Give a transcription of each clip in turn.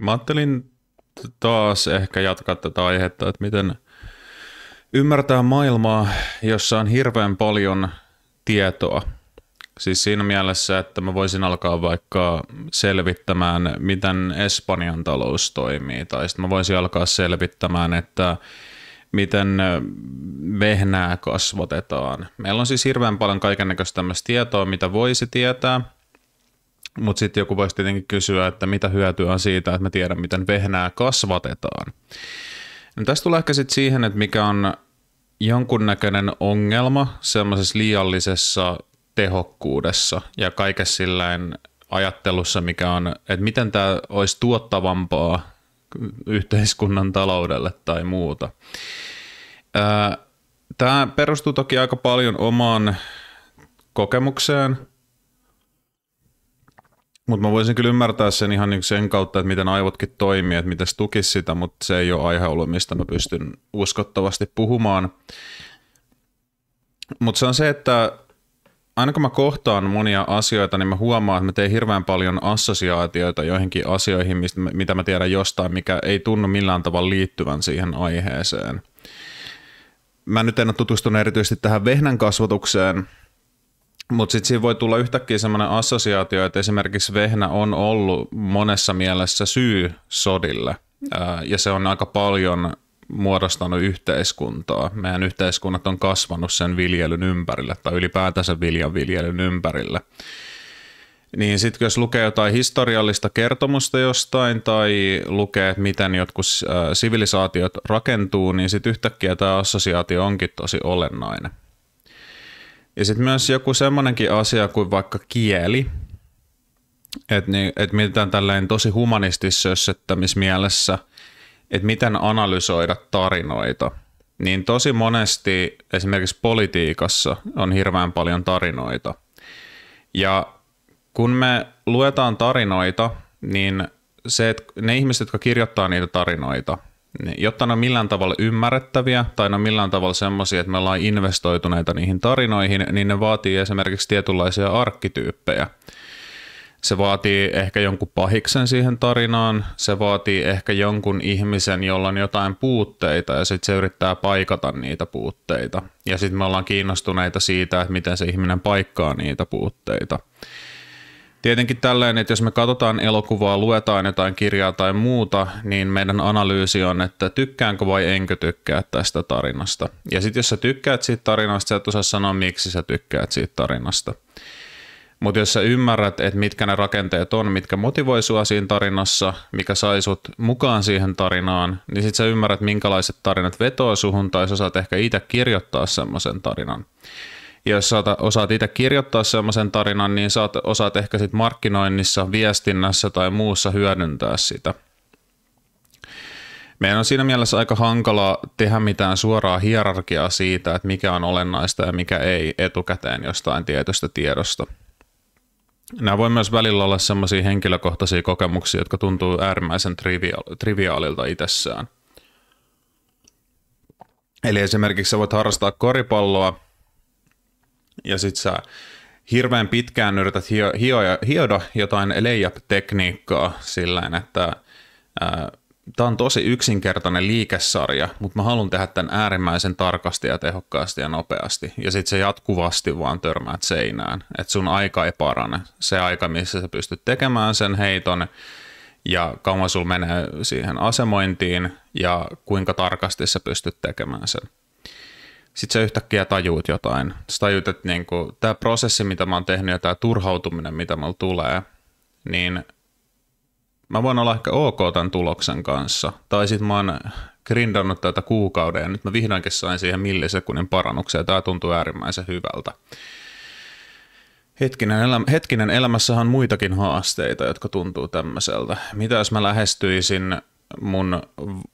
Mä ajattelin taas ehkä jatkaa tätä aihetta, että miten ymmärtää maailmaa, jossa on hirveän paljon tietoa. Siis siinä mielessä, että mä voisin alkaa vaikka selvittämään, miten Espanjan talous toimii, tai sitten mä voisin alkaa selvittämään, että miten vehnää kasvatetaan. Meillä on siis hirveän paljon kaikennäköistä tämmöistä tietoa, mitä voisi tietää – mutta sitten joku voisi tietenkin kysyä, että mitä hyötyä on siitä, että mä tiedän, miten vehnää kasvatetaan. No tässä tulee ehkä sitten siihen, että mikä on jonkunnäköinen ongelma semmoisessa liiallisessa tehokkuudessa ja kaikessa silläin ajattelussa, mikä on, että miten tämä olisi tuottavampaa yhteiskunnan taloudelle tai muuta. Tämä perustuu toki aika paljon omaan kokemukseen mutta mä voisin kyllä ymmärtää sen ihan niin sen kautta, että miten aivotkin toimii, että miten tukisi sitä, mutta se ei ole aihe ollut, mistä mä pystyn uskottavasti puhumaan. Mutta se on se, että aina kun mä kohtaan monia asioita, niin mä huomaan, että mä teen hirveän paljon assosiaatioita joihinkin asioihin, mistä, mitä mä tiedän jostain, mikä ei tunnu millään tavalla liittyvän siihen aiheeseen. Mä nyt en ole tutustunut erityisesti tähän vehnän kasvatukseen, mutta sitten siinä voi tulla yhtäkkiä sellainen assosiaatio, että esimerkiksi vehnä on ollut monessa mielessä syy sodille. Mm. Ja se on aika paljon muodostanut yhteiskuntaa. Meidän yhteiskunnat on kasvanut sen viljelyn ympärille tai ylipäätänsä viljan viljelyn ympärille. Niin sitten jos lukee jotain historiallista kertomusta jostain tai lukee, että miten jotkut sivilisaatiot rakentuu, niin sitten yhtäkkiä tämä assosiaatio onkin tosi olennainen. Ja sitten myös joku semmoinenkin asia kuin vaikka kieli, että niin, et mietitään tälleen tosi humanistisössettämismielessä, että miten analysoida tarinoita. Niin tosi monesti esimerkiksi politiikassa on hirveän paljon tarinoita. Ja kun me luetaan tarinoita, niin se, että ne ihmiset, jotka kirjoittaa niitä tarinoita, jotta ne on millään tavalla ymmärrettäviä tai ne on millään tavalla semmoisia, että me ollaan investoituneita niihin tarinoihin, niin ne vaatii esimerkiksi tietynlaisia arkkityyppejä. Se vaatii ehkä jonkun pahiksen siihen tarinaan, se vaatii ehkä jonkun ihmisen, jolla on jotain puutteita ja sitten se yrittää paikata niitä puutteita. Ja sitten me ollaan kiinnostuneita siitä, että miten se ihminen paikkaa niitä puutteita. Tietenkin tälleen, että jos me katsotaan elokuvaa, luetaan jotain kirjaa tai muuta, niin meidän analyysi on, että tykkäänkö vai enkö tykkää tästä tarinasta. Ja sitten jos sä tykkäät siitä tarinasta, sä et osaa sanoa, miksi sä tykkäät siitä tarinasta. Mutta jos sä ymmärrät, että mitkä ne rakenteet on, mitkä motivoi sua siinä tarinassa, mikä sai sut mukaan siihen tarinaan, niin sit sä ymmärrät, minkälaiset tarinat vetoo suhun, tai sä saat ehkä itse kirjoittaa semmoisen tarinan. Ja jos saat, osaat itse kirjoittaa sellaisen tarinan, niin saat, osaat ehkä sit markkinoinnissa, viestinnässä tai muussa hyödyntää sitä. Meidän on siinä mielessä aika hankala tehdä mitään suoraa hierarkiaa siitä, että mikä on olennaista ja mikä ei etukäteen jostain tietystä tiedosta. Nämä voi myös välillä olla sellaisia henkilökohtaisia kokemuksia, jotka tuntuu äärimmäisen triviaalilta itsessään. Eli esimerkiksi sä voit harrastaa koripalloa ja sit sä hirveän pitkään yrität hio, hioja, hioda jotain layup-tekniikkaa sillä että ää, tämä on tosi yksinkertainen liikesarja, mutta mä haluan tehdä tämän äärimmäisen tarkasti ja tehokkaasti ja nopeasti. Ja sitten se jatkuvasti vaan törmäät seinään, että sun aika ei parane. Se aika, missä sä pystyt tekemään sen heiton ja kauan sulla menee siihen asemointiin ja kuinka tarkasti sä pystyt tekemään sen sitten sä yhtäkkiä tajuut jotain. Sä tajut, että niin kuin, tämä prosessi, mitä mä oon tehnyt ja tämä turhautuminen, mitä mulla tulee, niin mä voin olla ehkä ok tämän tuloksen kanssa. Tai sitten mä oon grindannut tätä kuukauden ja nyt mä vihdoinkin sain siihen millisekunnin parannukseen. Tämä tuntuu äärimmäisen hyvältä. Hetkinen, elä, hetkinen elämässähän on muitakin haasteita, jotka tuntuu tämmöiseltä. Mitä jos mä lähestyisin mun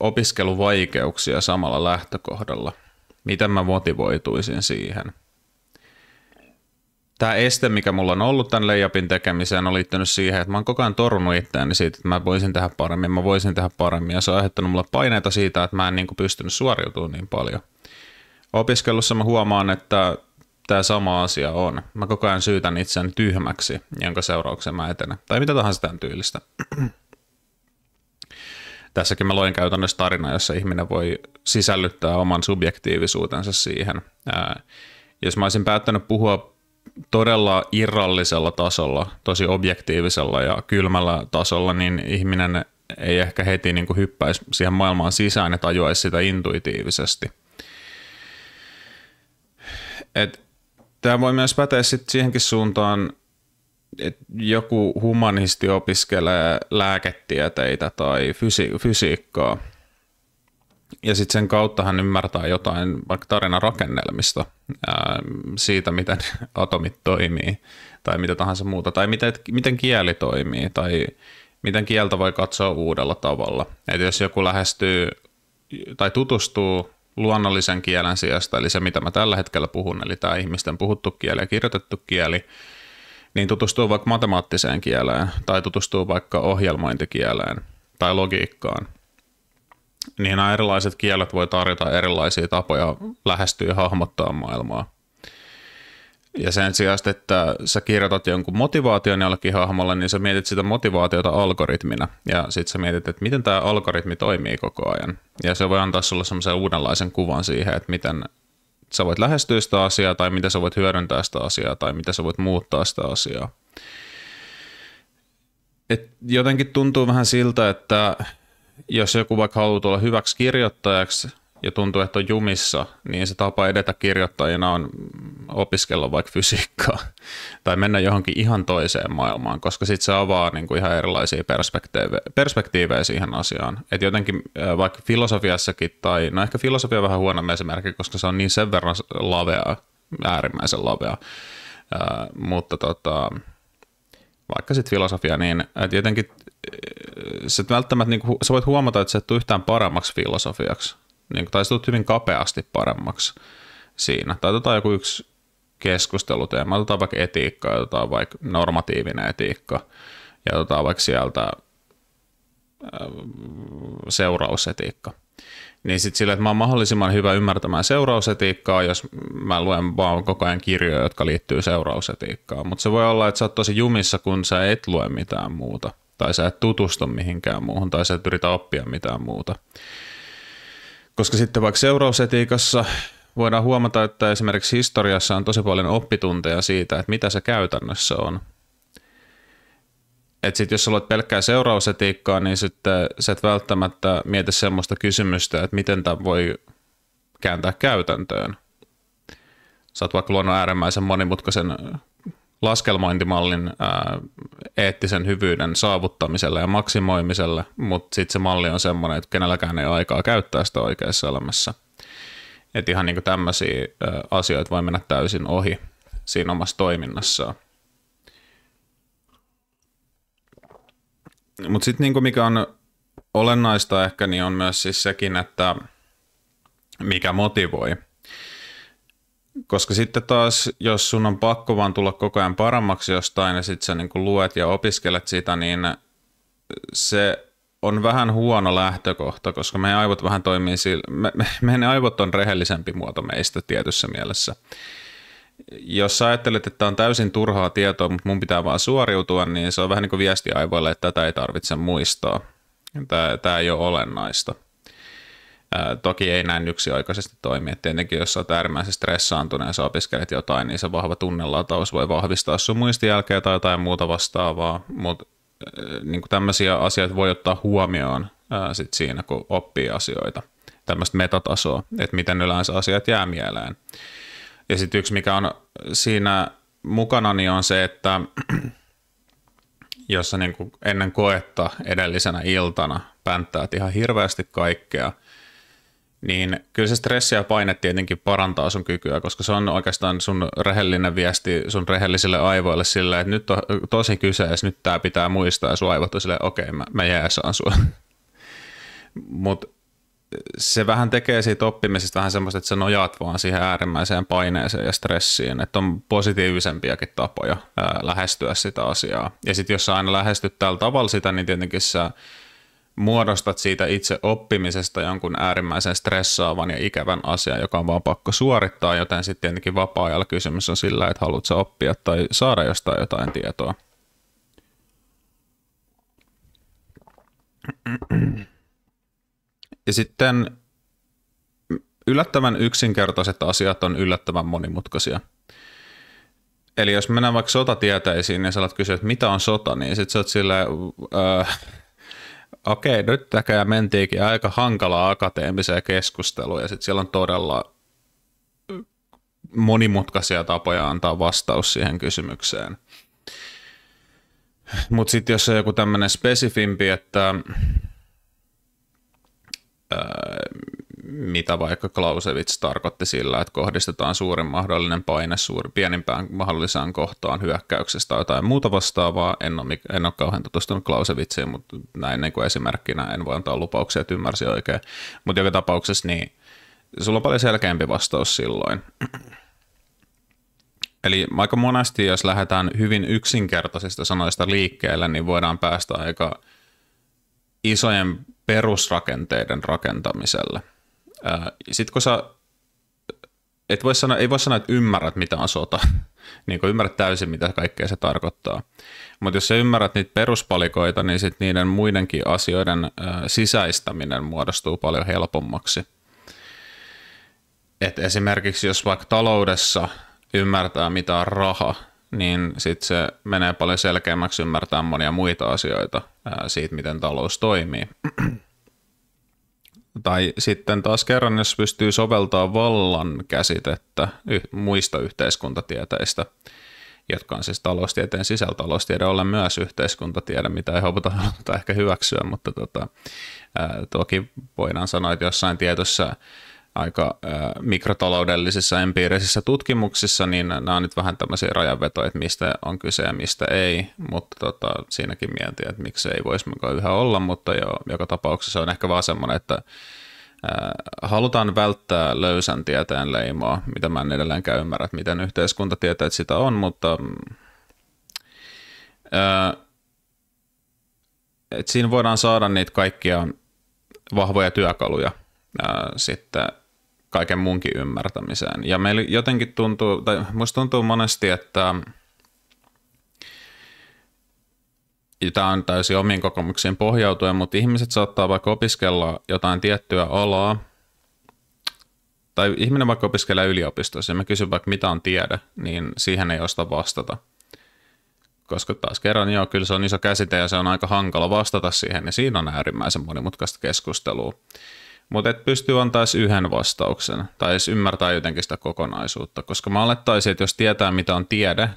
opiskeluvaikeuksia samalla lähtökohdalla – Miten mä motivoituisin siihen? Tämä este, mikä mulla on ollut tämän leijapin tekemiseen, on liittynyt siihen, että mä oon koko ajan torunut itseäni siitä, että mä voisin tehdä paremmin, mä voisin tehdä paremmin. Ja se on aiheuttanut mulle paineita siitä, että mä en niin kuin pystynyt suoriutumaan niin paljon. Opiskelussa mä huomaan, että tämä sama asia on. Mä koko ajan syytän itseäni tyhmäksi, jonka seurauksena mä etenen. Tai mitä tahansa tämän tyylistä. Tässäkin mä loin käytännössä tarina, jossa ihminen voi sisällyttää oman subjektiivisuutensa siihen. Ää, jos mä olisin päättänyt puhua todella irrallisella tasolla, tosi objektiivisella ja kylmällä tasolla, niin ihminen ei ehkä heti niin kuin hyppäisi siihen maailmaan sisään ja tajuaisi sitä intuitiivisesti. tämä voi myös päteä sit siihenkin suuntaan, et joku humanisti opiskelee lääketieteitä tai fysi- fysiikkaa. Ja sitten sen kautta hän ymmärtää jotain vaikka tarinarakennelmista, ää, siitä miten atomit toimii tai mitä tahansa muuta, tai miten, miten kieli toimii tai miten kieltä voi katsoa uudella tavalla. Et jos joku lähestyy tai tutustuu luonnollisen kielen sijasta, eli se mitä mä tällä hetkellä puhun, eli tämä ihmisten puhuttu kieli ja kirjoitettu kieli, niin tutustuu vaikka matemaattiseen kieleen tai tutustuu vaikka ohjelmointikieleen tai logiikkaan, niin nämä erilaiset kielet voi tarjota erilaisia tapoja lähestyä ja hahmottaa maailmaa. Ja sen sijaan, että sä kirjoitat jonkun motivaation jollekin hahmolle, niin sä mietit sitä motivaatiota algoritmina. Ja sitten sä mietit, että miten tämä algoritmi toimii koko ajan. Ja se voi antaa sulle semmoisen uudenlaisen kuvan siihen, että miten sä voit lähestyä sitä asiaa tai miten sä voit hyödyntää sitä asiaa tai miten sä voit muuttaa sitä asiaa. Et jotenkin tuntuu vähän siltä, että jos joku vaikka haluaa tulla hyväksi kirjoittajaksi – ja tuntuu, että on jumissa, niin se tapa edetä kirjoittajina on opiskella vaikka fysiikkaa tai mennä johonkin ihan toiseen maailmaan, koska sitten se avaa niin kuin ihan erilaisia perspektiivejä, perspektiivejä siihen asiaan. Et jotenkin vaikka filosofiassakin, tai no ehkä filosofia on vähän huono esimerkki, koska se on niin sen verran laveaa, äärimmäisen laveaa, Ää, mutta tota, vaikka sitten filosofia, niin että jotenkin sä, välttämättä, niin kuin, sä voit huomata, että sä et tule yhtään paremmaksi filosofiaksi, niin tai hyvin kapeasti paremmaksi siinä. Tai otetaan joku yksi keskusteluteema, otetaan vaikka etiikka, otetaan vaikka normatiivinen etiikka ja otetaan vaikka sieltä äh, seurausetiikka. Niin sitten sillä, että mä oon mahdollisimman hyvä ymmärtämään seurausetiikkaa, jos mä luen vaan koko ajan kirjoja, jotka liittyy seurausetiikkaan. Mutta se voi olla, että sä oot tosi jumissa, kun sä et lue mitään muuta. Tai sä et tutustu mihinkään muuhun, tai sä et yritä oppia mitään muuta. Koska sitten vaikka seurausetiikassa voidaan huomata, että esimerkiksi historiassa on tosi paljon oppitunteja siitä, että mitä se käytännössä on. Että sitten jos sä luet pelkkää seurausetiikkaa, niin sitten sä et välttämättä mieti semmoista kysymystä, että miten tämä voi kääntää käytäntöön. Sä oot vaikka luonut äärimmäisen monimutkaisen laskelmointimallin ää, äh, eettisen hyvyyden saavuttamiselle ja maksimoimiselle, mutta sitten se malli on semmoinen, että kenelläkään ei ole aikaa käyttää sitä oikeassa elämässä. Että ihan niin tämmöisiä äh, asioita voi mennä täysin ohi siinä omassa toiminnassaan. Mutta sitten niinku mikä on olennaista ehkä, niin on myös siis sekin, että mikä motivoi – koska sitten taas, jos sun on pakko vaan tulla koko ajan paremmaksi jostain ja sitten sä niin kuin luet ja opiskelet sitä, niin se on vähän huono lähtökohta, koska meidän aivot vähän toimii sillä, me, me, meidän aivot on rehellisempi muoto meistä tietyssä mielessä. Jos sä ajattelet, että on täysin turhaa tietoa, mutta mun pitää vaan suoriutua, niin se on vähän niin kuin viesti aivoille, että tätä ei tarvitse muistaa. Tämä, tämä ei ole olennaista. Ää, toki ei näin yksioikaisesti toimi. Et tietenkin jos olet äärimmäisen stressaantunut ja sä opiskelet jotain, niin se vahva tunnelataus voi vahvistaa sun muistijälkeä tai jotain muuta vastaavaa, mutta niin tämmöisiä asioita voi ottaa huomioon ää, sit siinä, kun oppii asioita, tämmöistä metatasoa, että miten yleensä asiat jää mieleen. Ja sitten yksi, mikä on siinä mukana, niin on se, että jos sä niin ennen koetta edellisenä iltana pänttäät ihan hirveästi kaikkea – niin kyllä se stressi ja paine tietenkin parantaa sun kykyä, koska se on oikeastaan sun rehellinen viesti sun rehellisille aivoille sillä, että nyt on tosi kyseessä, nyt tämä pitää muistaa ja sun aivot on silleen, okei, okay, mä, mä jääsaan sua. Mut se vähän tekee siitä oppimisesta vähän semmoista, että sä nojaat vaan siihen äärimmäiseen paineeseen ja stressiin, että on positiivisempiakin tapoja ää, lähestyä sitä asiaa. Ja sitten jos sä aina lähestyt tällä tavalla sitä, niin tietenkin sä muodostat siitä itse oppimisesta jonkun äärimmäisen stressaavan ja ikävän asian, joka on vaan pakko suorittaa, joten sitten tietenkin vapaa-ajalla kysymys on sillä, että haluatko oppia tai saada jostain jotain tietoa. Ja sitten yllättävän yksinkertaiset asiat on yllättävän monimutkaisia. Eli jos mennään vaikka sotatieteisiin ja niin sä alat kysyä, että mitä on sota, niin sit sä oot silleen, äh, okei, nyt näköjään mentiinkin aika hankalaa akateemiseen keskusteluun ja sitten siellä on todella monimutkaisia tapoja antaa vastaus siihen kysymykseen. Mutta sitten jos on joku tämmöinen spesifimpi, että mitä vaikka Klausewitz tarkoitti sillä, että kohdistetaan suurin mahdollinen paine suuri, pienimpään mahdolliseen kohtaan hyökkäyksestä tai jotain muuta vastaavaa. En ole, en ole kauhean tutustunut Klausewitziin, mutta näin niin kuin esimerkkinä en voi antaa lupauksia, että ymmärsi oikein. Mutta joka tapauksessa niin sulla on paljon selkeämpi vastaus silloin. Eli aika monesti, jos lähdetään hyvin yksinkertaisista sanoista liikkeelle, niin voidaan päästä aika isojen perusrakenteiden rakentamiselle – sitten kun sä et voi sanoa, ei voi sanoa, että ymmärrät, mitä on sota. niin kuin ymmärrät täysin, mitä kaikkea se tarkoittaa. Mutta jos sä ymmärrät niitä peruspalikoita, niin sit niiden muidenkin asioiden sisäistäminen muodostuu paljon helpommaksi. Et esimerkiksi jos vaikka taloudessa ymmärtää, mitä on raha, niin sitten se menee paljon selkeämmäksi ymmärtää monia muita asioita siitä, miten talous toimii. Tai sitten taas kerran, jos pystyy soveltaa vallan käsitettä muista yhteiskuntatieteistä, jotka on siis taloustieteen sisällä. Taloustiede myös yhteiskuntatiede, mitä ei haluta, haluta ehkä hyväksyä, mutta tota, ää, toki voidaan sanoa, että jossain tietyssä aika äh, mikrotaloudellisissa empiirisissä tutkimuksissa, niin nämä on nyt vähän tämmöisiä rajanvetoja, että mistä on kyse ja mistä ei, mutta tota, siinäkin mietin, että miksi ei voisi yhä olla, mutta jo, joka tapauksessa on ehkä vaan semmoinen, että halutaan välttää löysän tieteen leimaa, mitä mä en edelleenkään ymmärrä, että miten yhteiskunta tietää, että sitä on, mutta mm, että siinä voidaan saada niitä kaikkia vahvoja työkaluja sitten kaiken munkin ymmärtämiseen. Ja meillä jotenkin tuntuu, tai musta tuntuu monesti, että ja tämä on täysin omiin kokemuksiin pohjautuen, mutta ihmiset saattaa vaikka opiskella jotain tiettyä alaa, tai ihminen vaikka opiskelee yliopistossa ja mä kysyn vaikka mitä on tiede, niin siihen ei osta vastata. Koska taas kerran, joo, kyllä se on iso käsite ja se on aika hankala vastata siihen, niin siinä on äärimmäisen monimutkaista keskustelua. Mutta et pystyy antaa yhden vastauksen tai edes ymmärtää jotenkin sitä kokonaisuutta, koska mä olettaisin, että jos tietää mitä on tiede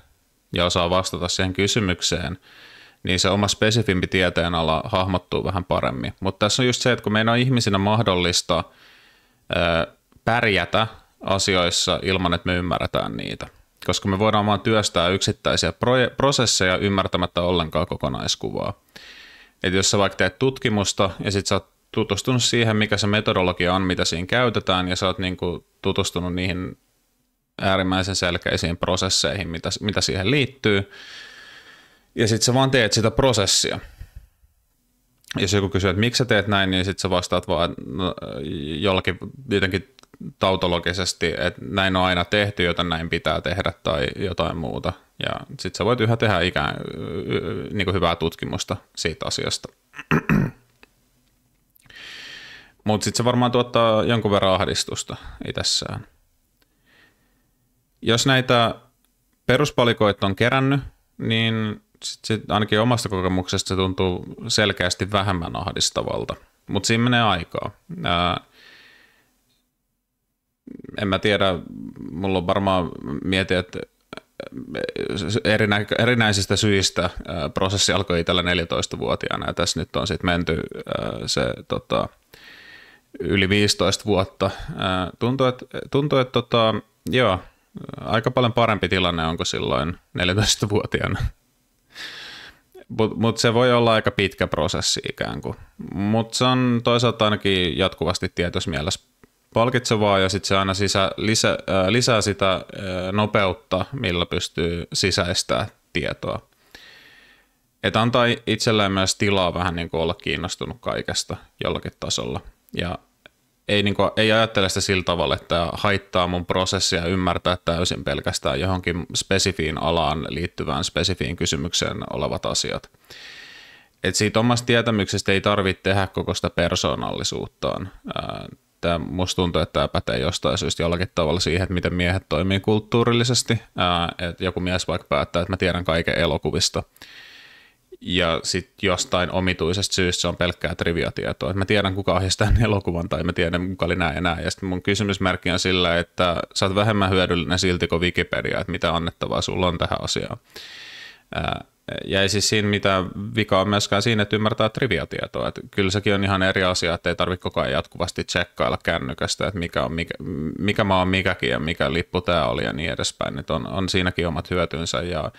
ja osaa vastata siihen kysymykseen, niin se oma spesifimpi tieteen ala hahmottuu vähän paremmin. Mutta tässä on just se, että kun meidän on ihmisinä mahdollista ö, pärjätä asioissa ilman, että me ymmärretään niitä, koska me voidaan vaan työstää yksittäisiä proje- prosesseja ymmärtämättä ollenkaan kokonaiskuvaa. Et jos sä vaikka teet tutkimusta ja sit sä oot tutustunut siihen, mikä se metodologia on, mitä siinä käytetään, ja sä oot niin kuin tutustunut niihin äärimmäisen selkeisiin prosesseihin, mitä, mitä siihen liittyy, ja sitten sä vaan teet sitä prosessia. Jos joku kysyy, että miksi sä teet näin, niin sitten sä vastaat vaan no, jollakin jotenkin tautologisesti, että näin on aina tehty, joten näin pitää tehdä tai jotain muuta. Ja sitten sä voit yhä tehdä ikään niin kuin hyvää tutkimusta siitä asiasta. Mutta sitten se varmaan tuottaa jonkun verran ahdistusta itsessään. Jos näitä peruspalikoita on kerännyt, niin sit, sit ainakin omasta kokemuksesta se tuntuu selkeästi vähemmän ahdistavalta. Mutta siinä menee aikaa. Ää, en mä tiedä, mulla on varmaan mietin, että erinä, erinäisistä syistä ää, prosessi alkoi itsellä 14-vuotiaana ja tässä nyt on sitten menty ää, se tota, yli 15 vuotta. Tuntuu, että, tuntuu, että tota, joo, aika paljon parempi tilanne onko silloin 14-vuotiaana. Mutta mut se voi olla aika pitkä prosessi ikään kuin. Mutta se on toisaalta ainakin jatkuvasti tietosmielessä palkitsevaa ja sitten se aina sisä, lisä, lisää sitä nopeutta, millä pystyy sisäistää tietoa. Että antaa itselleen myös tilaa vähän niin kuin olla kiinnostunut kaikesta jollakin tasolla – ja ei, niin kuin, ei ajattele sitä sillä tavalla, että haittaa mun prosessia ymmärtää täysin pelkästään johonkin spesifiin alaan liittyvään spesifiin kysymykseen olevat asiat. Et siitä omasta tietämyksestä ei tarvitse tehdä koko sitä persoonallisuuttaan. Tämä, musta tuntuu, että tämä pätee jostain syystä jollakin tavalla siihen, että miten miehet toimii kulttuurillisesti. Ää, et joku mies vaikka päättää, että mä tiedän kaiken elokuvista – ja sitten jostain omituisesta syystä se on pelkkää triviatietoa. mä tiedän, kuka ohjasi tämän elokuvan, tai mä tiedän, kuka oli näin ja näin. Ja sitten mun kysymysmerkki on sillä, että sä oot vähemmän hyödyllinen silti kuin Wikipedia, että mitä annettavaa sulla on tähän asiaan. Ää, ja ei siis siinä vika vikaa myöskään siinä, että ymmärtää triviatietoa. Että kyllä sekin on ihan eri asia, että ei tarvitse koko ajan jatkuvasti tsekkailla kännykästä, että mikä, on, mikä, mikä maa on mikäkin ja mikä lippu tämä oli ja niin edespäin. Että on, on siinäkin omat hyötynsä ja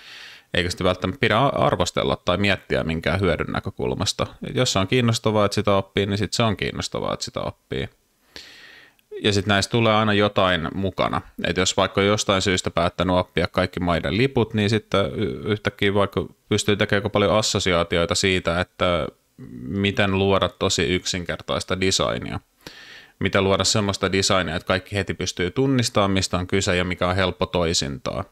eikä sitä välttämättä pidä arvostella tai miettiä minkään hyödyn näkökulmasta. Et jos on kiinnostavaa, että sitä oppii, niin sitten se on kiinnostavaa, että sitä oppii. Ja sitten näistä tulee aina jotain mukana. Et jos vaikka jostain syystä päättänyt oppia kaikki maiden liput, niin sitten yhtäkkiä vaikka pystyy tekemään paljon assosiaatioita siitä, että miten luoda tosi yksinkertaista designia. miten luoda semmoista designia, että kaikki heti pystyy tunnistamaan, mistä on kyse ja mikä on helppo toisintaa –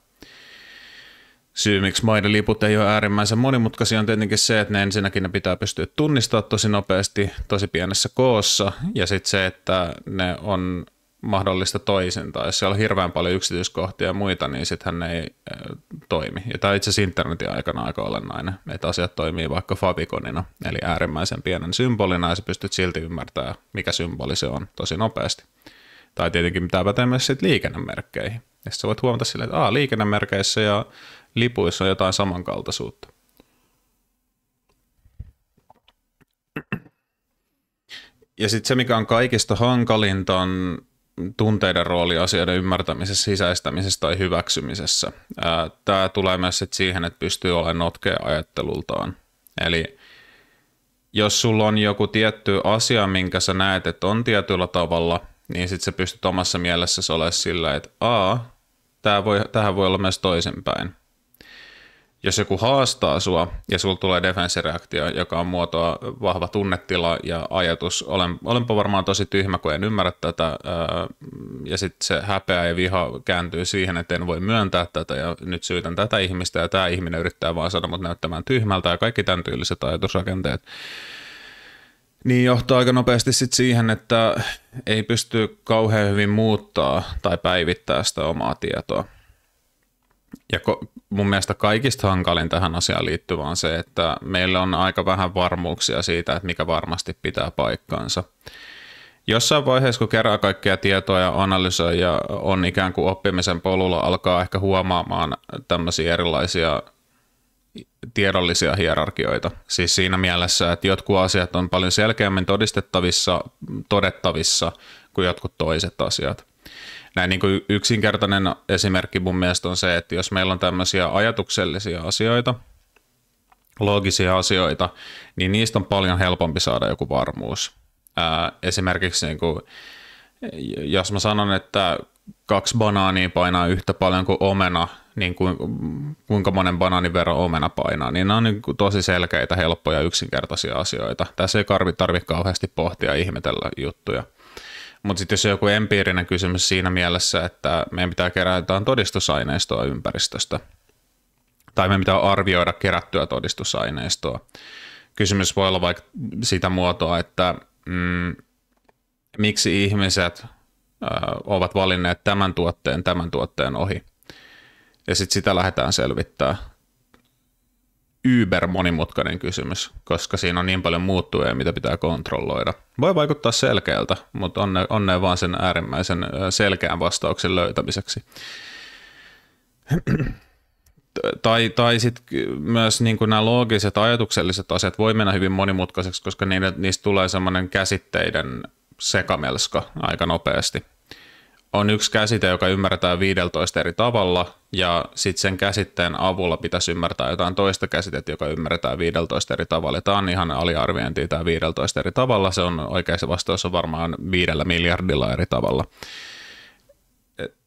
syy, miksi maiden liput ei ole äärimmäisen monimutkaisia, on tietenkin se, että ne ensinnäkin ne pitää pystyä tunnistamaan tosi nopeasti, tosi pienessä koossa, ja sitten se, että ne on mahdollista tai Jos siellä on hirveän paljon yksityiskohtia ja muita, niin sittenhän ne ei toimi. Ja tämä on itse asiassa internetin aikana aika olennainen, että asiat toimii vaikka favikonina, eli äärimmäisen pienen symbolina, ja sä pystyt silti ymmärtämään, mikä symboli se on tosi nopeasti. Tai tietenkin mitä pätee myös liikennemerkkeihin. Ja sitten voit huomata silleen, että Aa, liikennemerkeissä ja lipuissa on jotain samankaltaisuutta. Ja sitten se, mikä on kaikista hankalinta, on tunteiden rooli asioiden ymmärtämisessä, sisäistämisessä tai hyväksymisessä. Tämä tulee myös sit siihen, että pystyy olemaan notkea ajattelultaan. Eli jos sulla on joku tietty asia, minkä sä näet, että on tietyllä tavalla, niin sitten sä pystyt omassa mielessäsi olemaan sillä, että a, tämä voi, tähän voi olla myös toisinpäin. Jos joku haastaa sua ja sulla tulee defenssireaktio, joka on muotoa vahva tunnetila ja ajatus, olen, olenpa varmaan tosi tyhmä, kun en ymmärrä tätä, ja sitten se häpeä ja viha kääntyy siihen, että en voi myöntää tätä ja nyt syytän tätä ihmistä ja tämä ihminen yrittää vaan saada mut näyttämään tyhmältä ja kaikki tämän tyyliset ajatusrakenteet niin johtaa aika nopeasti sit siihen, että ei pysty kauhean hyvin muuttaa tai päivittää sitä omaa tietoa. Ja ko- mun mielestä kaikista hankalin tähän asiaan liittyvä on se, että meillä on aika vähän varmuuksia siitä, että mikä varmasti pitää paikkaansa. Jossain vaiheessa, kun kerää kaikkea tietoa ja analysoi ja on ikään kuin oppimisen polulla, alkaa ehkä huomaamaan tämmöisiä erilaisia tiedollisia hierarkioita. Siis siinä mielessä, että jotkut asiat on paljon selkeämmin todistettavissa, todettavissa kuin jotkut toiset asiat. Näin niin kuin yksinkertainen esimerkki mun mielestä on se, että jos meillä on tämmöisiä ajatuksellisia asioita, loogisia asioita, niin niistä on paljon helpompi saada joku varmuus. Ää, esimerkiksi niin kuin, jos mä sanon, että kaksi banaania painaa yhtä paljon kuin omena, niin kuin, kuinka monen banaanin verran omena painaa, niin nämä on niin kuin tosi selkeitä, helppoja, yksinkertaisia asioita. Tässä ei tarvitse kauheasti pohtia ja ihmetellä juttuja. Mutta sitten jos on joku empiirinen kysymys siinä mielessä, että meidän pitää kerätä jotain todistusaineistoa ympäristöstä, tai meidän pitää arvioida kerättyä todistusaineistoa. Kysymys voi olla vaikka sitä muotoa, että mm, miksi ihmiset – ovat valinneet tämän tuotteen tämän tuotteen ohi. Ja sitten sitä lähdetään selvittämään. Yber monimutkainen kysymys, koska siinä on niin paljon muuttujia, mitä pitää kontrolloida. Voi vaikuttaa selkeältä, mutta onne, onnea vaan sen äärimmäisen selkeän vastauksen löytämiseksi. tai tai sitten myös niin kuin nämä loogiset ajatukselliset asiat voi mennä hyvin monimutkaiseksi, koska niiden, niistä tulee semmoinen käsitteiden sekamelska aika nopeasti. On yksi käsite, joka ymmärretään 15 eri tavalla, ja sitten sen käsitteen avulla pitäisi ymmärtää jotain toista käsitettä, joka ymmärretään 15 eri tavalla. Tämä on ihan aliarviointi tämä 15 eri tavalla, se on oikeassa vastaus on varmaan viidellä miljardilla eri tavalla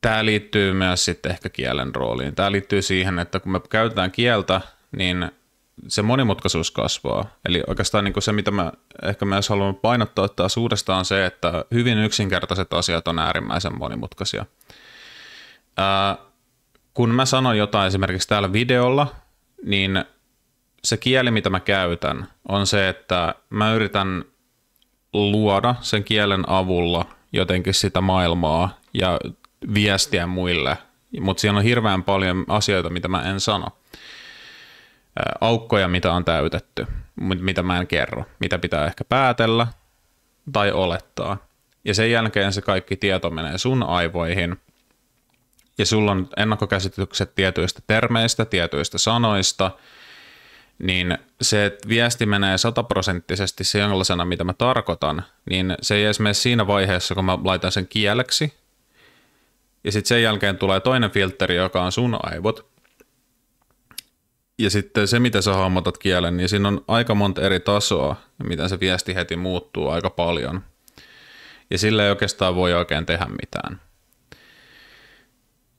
tämä liittyy myös sitten ehkä kielen rooliin. Tämä liittyy siihen, että kun me käytetään kieltä, niin se monimutkaisuus kasvaa. Eli oikeastaan niin kuin se, mitä mä ehkä myös haluan painottaa taas uudestaan on se, että hyvin yksinkertaiset asiat on äärimmäisen monimutkaisia. Ää, kun mä sanon jotain esimerkiksi täällä videolla, niin se kieli, mitä mä käytän, on se, että mä yritän luoda sen kielen avulla jotenkin sitä maailmaa ja viestiä muille, mutta siinä on hirveän paljon asioita, mitä mä en sano aukkoja, mitä on täytetty, mitä mä en kerro, mitä pitää ehkä päätellä tai olettaa. Ja sen jälkeen se kaikki tieto menee sun aivoihin ja sulla on ennakkokäsitykset tietyistä termeistä, tietyistä sanoista, niin se, että viesti menee sataprosenttisesti sellaisena, mitä mä tarkoitan, niin se ei edes mene siinä vaiheessa, kun mä laitan sen kieleksi. Ja sitten sen jälkeen tulee toinen filteri, joka on sun aivot, ja sitten se, miten sä hahmotat kielen, niin siinä on aika monta eri tasoa, miten se viesti heti muuttuu aika paljon. Ja sillä ei oikeastaan voi oikein tehdä mitään.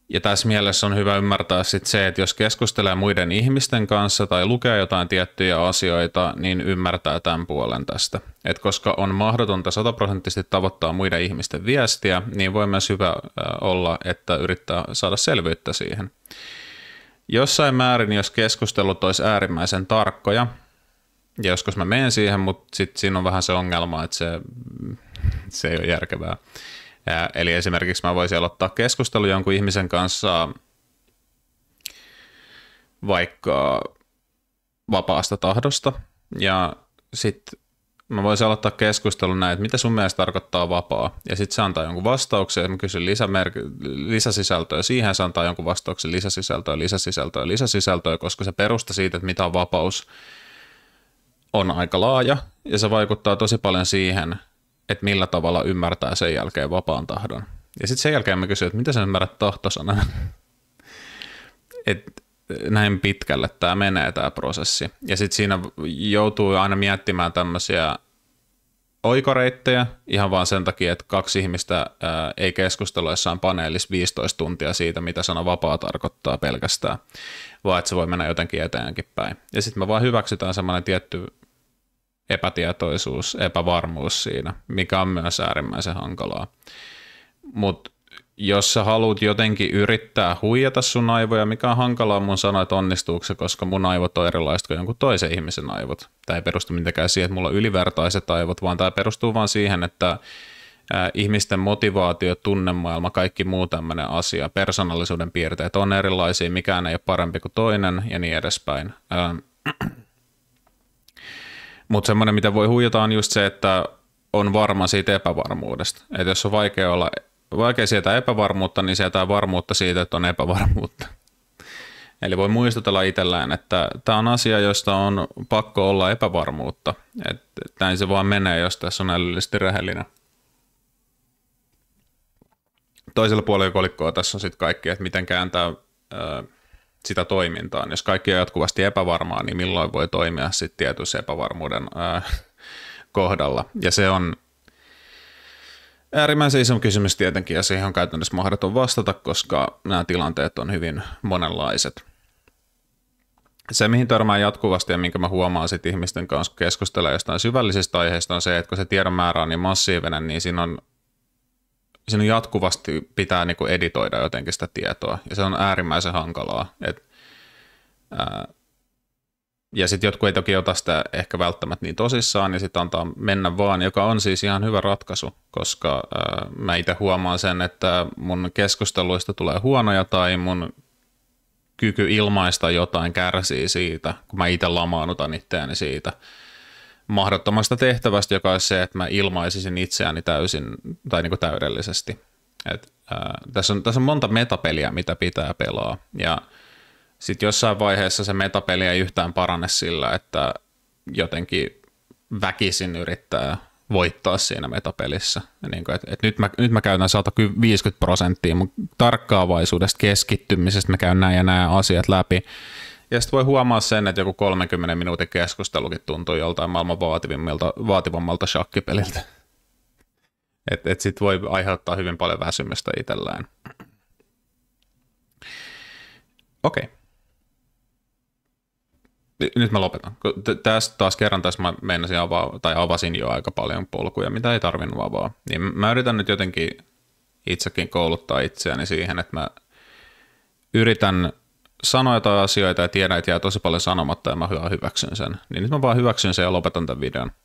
Ja tässä mielessä on hyvä ymmärtää sit se, että jos keskustelee muiden ihmisten kanssa tai lukee jotain tiettyjä asioita, niin ymmärtää tämän puolen tästä. Et koska on mahdotonta sataprosenttisesti tavoittaa muiden ihmisten viestiä, niin voi myös hyvä olla, että yrittää saada selvyyttä siihen. Jossain määrin, jos keskustelut olisi äärimmäisen tarkkoja, ja joskus mä menen siihen, mutta sitten siinä on vähän se ongelma, että se, se ei ole järkevää. Ja, eli esimerkiksi mä voisin aloittaa keskustelu jonkun ihmisen kanssa vaikka vapaasta tahdosta, ja sitten mä voisin aloittaa keskustelun näin, että mitä sun mielestä tarkoittaa vapaa? Ja sitten se antaa jonkun vastauksen, mä kysyn lisämerk- lisäsisältöä, siihen se antaa jonkun vastauksen lisäsisältöä, lisäsisältöä, lisäsisältöä, koska se perusta siitä, että mitä on vapaus, on aika laaja ja se vaikuttaa tosi paljon siihen, että millä tavalla ymmärtää sen jälkeen vapaan tahdon. Ja sitten sen jälkeen mä kysyn, että mitä sä ymmärrät tahtosanan? Et näin pitkälle tämä menee tämä prosessi. Ja sitten siinä joutuu aina miettimään tämmöisiä oikoreittejä ihan vaan sen takia, että kaksi ihmistä ää, ei keskustella paneelis 15 tuntia siitä, mitä sana vapaa tarkoittaa pelkästään, vaan että se voi mennä jotenkin eteenkin päin. Ja sitten me vaan hyväksytään semmoinen tietty epätietoisuus, epävarmuus siinä, mikä on myös äärimmäisen hankalaa. Mutta jos sä haluat jotenkin yrittää huijata sun aivoja, mikä on hankalaa mun sanoa, että onnistuuko se, koska mun aivot on erilaiset kuin jonkun toisen ihmisen aivot. Tämä ei perustu mitenkään siihen, että mulla on ylivertaiset aivot, vaan tämä perustuu vaan siihen, että ihmisten motivaatio, tunnemaailma, kaikki muu tämmöinen asia, persoonallisuuden piirteet on erilaisia, mikään ei ole parempi kuin toinen ja niin edespäin. Mutta semmoinen, mitä voi huijata, on just se, että on varma siitä epävarmuudesta. Että jos on vaikea olla vaikea sietää epävarmuutta, niin sietää varmuutta siitä, että on epävarmuutta. Eli voi muistutella itsellään, että tämä on asia, josta on pakko olla epävarmuutta. Että näin se vaan menee, jos tässä on älyllisesti rehellinen. Toisella puolella kolikkoa tässä on sitten kaikki, että miten kääntää sitä toimintaa. Jos kaikki on jatkuvasti epävarmaa, niin milloin voi toimia sitten tietyssä epävarmuuden kohdalla. Ja se on Äärimmäisen iso kysymys tietenkin, ja siihen on käytännössä mahdoton vastata, koska nämä tilanteet on hyvin monenlaiset. Se, mihin törmään jatkuvasti ja minkä mä huomaan sit ihmisten kanssa keskustella jostain syvällisistä aiheista, on se, että kun se tiedon määrä on niin massiivinen, niin siinä on, siinä on jatkuvasti pitää kuin niinku editoida jotenkin sitä tietoa, ja se on äärimmäisen hankalaa. Et, ää, ja sitten jotkut ei toki ota sitä ehkä välttämättä niin tosissaan ja niin sitten antaa mennä vaan, joka on siis ihan hyvä ratkaisu, koska ää, äh, mä itse huomaan sen, että mun keskusteluista tulee huonoja tai mun kyky ilmaista jotain kärsii siitä, kun mä itse lamaanutan itseäni siitä mahdottomasta tehtävästä, joka on se, että mä ilmaisisin itseäni täysin tai niin kuin täydellisesti. Et, ää, äh, tässä, on, tässä on monta metapeliä, mitä pitää pelaa ja – sitten jossain vaiheessa se metapeli ei yhtään parane sillä, että jotenkin väkisin yrittää voittaa siinä metapelissä. Niin kuin, et, et nyt, mä, nyt mä käytän 150 prosenttia mun tarkkaavaisuudesta, keskittymisestä, mä käyn näin ja nämä asiat läpi. Ja sitten voi huomaa sen, että joku 30 minuutin keskustelukin tuntuu joltain maailman vaativammalta shakkipeliltä. Että et sitten voi aiheuttaa hyvin paljon väsymystä itsellään. Okei. Okay nyt mä lopetan. Tästä taas kerran tässä mä meinasin avaa, tai avasin jo aika paljon polkuja, mitä ei tarvinnut avaa. Niin mä yritän nyt jotenkin itsekin kouluttaa itseäni siihen, että mä yritän sanoa jotain asioita ja tiedän, että jää tosi paljon sanomatta ja mä hyväksyn sen. Niin nyt mä vaan hyväksyn sen ja lopetan tämän videon.